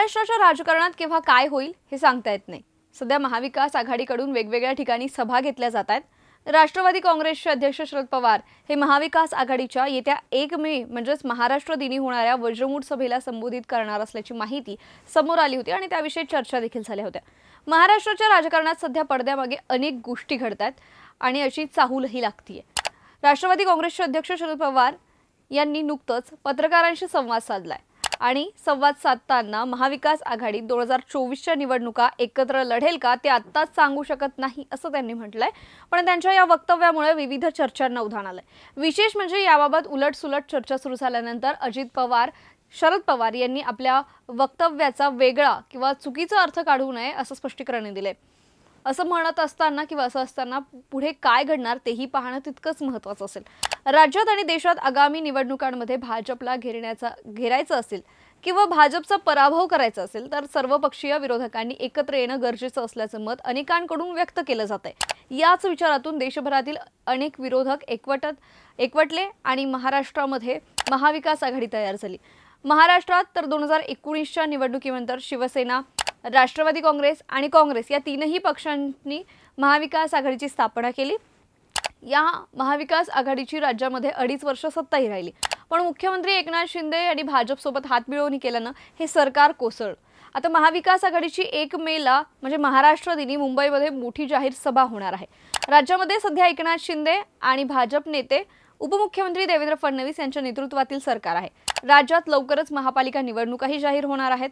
महाराष्ट्राच्या राजकारणात केव्हा काय होईल हे सांगता येत नाही सध्या महाविकास आघाडीकडून वेगवेगळ्या ठिकाणी सभा घेतल्या जात आहेत राष्ट्रवादी काँग्रेसचे अध्यक्ष शरद पवार हे महाविकास आघाडीच्या येत्या एक मे म्हणजेच महाराष्ट्र दिनी होणाऱ्या वज्रमूठ सभेला संबोधित करणार असल्याची माहिती समोर आली होती आणि त्याविषयी चर्चा देखील झाल्या होत्या महाराष्ट्राच्या राजकारणात सध्या पडद्यामागे अनेक गोष्टी घडतात आणि अशी चाहूलही लागतीये राष्ट्रवादी काँग्रेसचे अध्यक्ष शरद पवार यांनी नुकतंच पत्रकारांशी संवाद साधलाय आणि संवाद साधताना महाविकास आघाडी दोन हजार चोवीसच्या निवडणुका एकत्र लढेल का ते आत्ताच सांगू शकत नाही असं त्यांनी म्हटलंय पण त्यांच्या या वक्तव्यामुळे विविध चर्चांना उधाण आलंय विशेष म्हणजे याबाबत उलटसुलट चर्चा सुरू झाल्यानंतर अजित पवार शरद पवार यांनी आपल्या वक्तव्याचा वेगळा किंवा चुकीचा अर्थ काढू नये असं स्पष्टीकरण दिलंय असं म्हणत असताना किंवा असं असताना पुढे काय घडणार तेही पाहणं तितकंच महत्त्वाचं असेल राज्यात आणि देशात आगामी निवडणुकांमध्ये भाजपला घेरण्याचा घेरायचं असेल किंवा भाजपचा पराभव करायचा असेल तर सर्वपक्षीय विरोधकांनी एकत्र येणं गरजेचं असल्याचं मत अनेकांकडून व्यक्त केलं जात आहे याच विचारातून देशभरातील अनेक विरोधक एकवटत एकवटले आणि महाराष्ट्रामध्ये महाविकास आघाडी तयार झाली महाराष्ट्रात तर दोन हजार एकोणीसच्या निवडणुकीनंतर शिवसेना राष्ट्रवादी काँग्रेस आणि काँग्रेस या तीनही पक्षांनी महाविकास आघाडीची स्थापना केली या महाविकास आघाडीची राज्यामध्ये अडीच वर्ष सत्ताही राहिली पण मुख्यमंत्री एकनाथ शिंदे यांनी भाजपसोबत हातमिळवणी केल्यानं हे सरकार कोसळ आता महाविकास आघाडीची एक मेला म्हणजे महाराष्ट्र दिनी मुंबईमध्ये मोठी जाहीर सभा होणार आहे राज्यामध्ये सध्या एकनाथ शिंदे आणि भाजप नेते उपमुख्यमंत्री देवेंद्र फडणवीस यांच्या नेतृत्वातील सरकार आहे राज्यात लवकरच महापालिका निवडणुकाही जाहीर होणार आहेत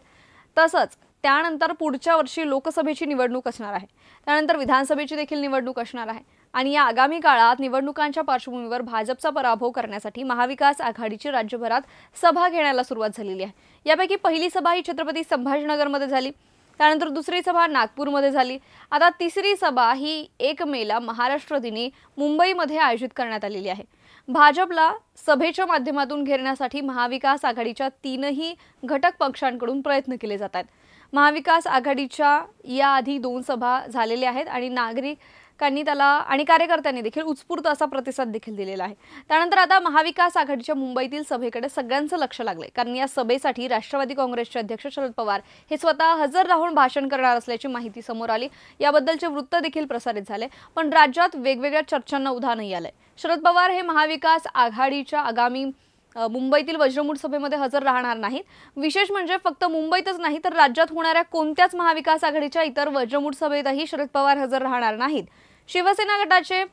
तसंच त्यानंतर पुढच्या वर्षी लोकसभेची निवडणूक असणार आहे त्यानंतर विधानसभेची देखील निवडणूक असणार आहे आणि या आगामी काळात निवडणुकांच्या पार्श्वभूमीवर भाजपचा पराभव करण्यासाठी महाविकास आघाडीची राज्यभरात सभा घेण्याला सुरुवात झालेली आहे यापैकी पहिली सभा ही छत्रपती संभाजीनगरमध्ये झाली त्यानंतर दुसरी सभा नागपूरमध्ये झाली आता तिसरी सभा ही एक मेला महाराष्ट्र दिनी मुंबईमध्ये आयोजित करण्यात आलेली आहे भाजपला सभेच्या माध्यमातून घेरण्यासाठी महाविकास आघाडीच्या तीनही घटक पक्षांकडून प्रयत्न केले जात आहेत महाविकास आघाडीच्या याआधी दोन सभा झालेल्या आहेत आणि नागरिकांनी त्याला आणि कार्यकर्त्यांनी देखील उत्स्फूर्त असा प्रतिसाद देखील दिलेला आहे त्यानंतर आता महाविकास आघाडीच्या मुंबईतील सभेकडे सगळ्यांचं लक्ष लागलंय कारण या सभेसाठी राष्ट्रवादी काँग्रेसचे अध्यक्ष शरद पवार हे स्वतः हजर राहून भाषण करणार असल्याची माहिती समोर आली याबद्दलचे वृत्त देखील प्रसारित झाले पण राज्यात वेगवेगळ्या चर्चांना उदाहरणही आलंय शरद पवार हे महाविकास आघाडीच्या आगामी मुंबईतील वज्रमूठ सभेमध्ये हजर राहणार नाहीत विशेष म्हणजे फक्त मुंबईतच नाही तर राज्यात होणाऱ्या कोणत्याच महाविकास आघाडीच्या इतर वज्रमूठ सभेतही शरद पवार हजर राहणार नाहीत शिवसेना गटाचे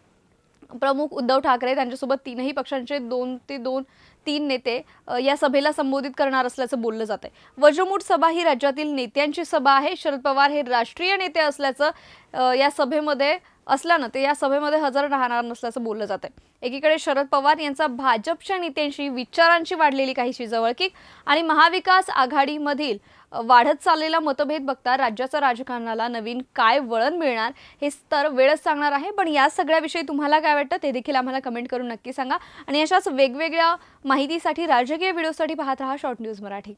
प्रमुख उद्धव ठाकरे त्यांच्यासोबत तीनही पक्षांचे दोन ते दोन तीन नेते या सभेला संबोधित करणार असल्याचं बोललं जात आहे वज्रमूठ सभा ही राज्यातील नेत्यांची सभा आहे शरद पवार हे राष्ट्रीय नेते असल्याचं या सभेमध्ये असल्यानं ते या सभेमध्ये हजर राहणार नसल्याचं बोललं जात आहे एकीकडे शरद पवार यांचा भाजपच्या नेत्यांशी विचारांची वाढलेली काहीशी जवळकी आणि महाविकास आघाडीमधील वाढत चाललेला मतभेद बघता राज्याच्या राजकारणाला नवीन काय वळण मिळणार हे तर वेळच सांगणार आहे पण या सगळ्याविषयी तुम्हाला काय वाटतं ते देखील आम्हाला कमेंट करून नक्की सांगा आणि अशाच वेगवेगळ्या माहितीसाठी राजकीय व्हिडिओसाठी पाहत राहा शॉर्ट न्यूज मराठी